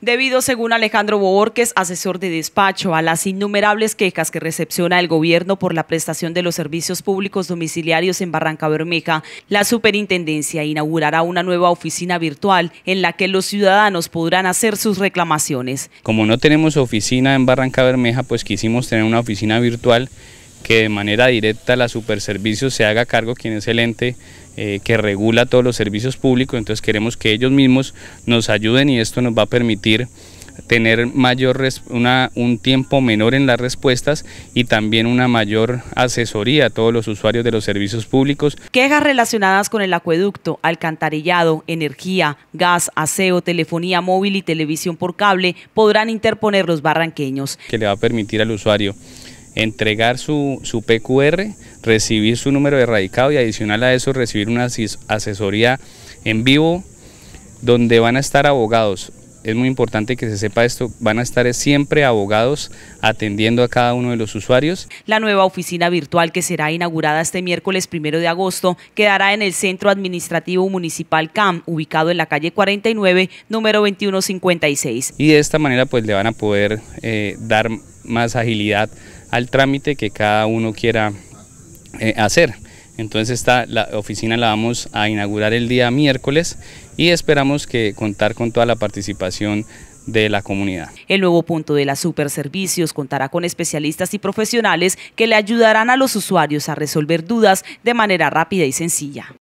debido, según Alejandro Borges, asesor de despacho, a las innumerables quejas que recepciona el gobierno por la prestación de los servicios públicos domiciliarios en Barranca Bermeja, la superintendencia inaugurará una nueva oficina virtual en la que los ciudadanos podrán hacer sus reclamaciones. Como no tenemos oficina en Barranca Bermeja, pues quisimos tener una oficina virtual que de manera directa la superservicio se haga cargo, quien es el ente eh, que regula todos los servicios públicos, entonces queremos que ellos mismos nos ayuden y esto nos va a permitir tener mayor un tiempo menor en las respuestas y también una mayor asesoría a todos los usuarios de los servicios públicos. Quejas relacionadas con el acueducto, alcantarillado, energía, gas, aseo, telefonía móvil y televisión por cable podrán interponer los barranqueños. Que le va a permitir al usuario entregar su, PQR, recibir su número de radicado y adicional a eso recibir una asesoría en vivo donde van a estar abogados. Es muy importante que se sepa esto, van a estar siempre abogados atendiendo a cada uno de los usuarios. La nueva oficina virtual que será inaugurada este miércoles primero de agosto quedará en el Centro Administrativo Municipal CAM, ubicado en la calle 49, número 2156. Y de esta manera pues le van a poder eh, dar más agilidad al trámite que cada uno quiera eh, hacer. Entonces esta la oficina la vamos a inaugurar el día miércoles y esperamos que contar con toda la participación de la comunidad. El nuevo punto de la servicios contará con especialistas y profesionales que le ayudarán a los usuarios a resolver dudas de manera rápida y sencilla.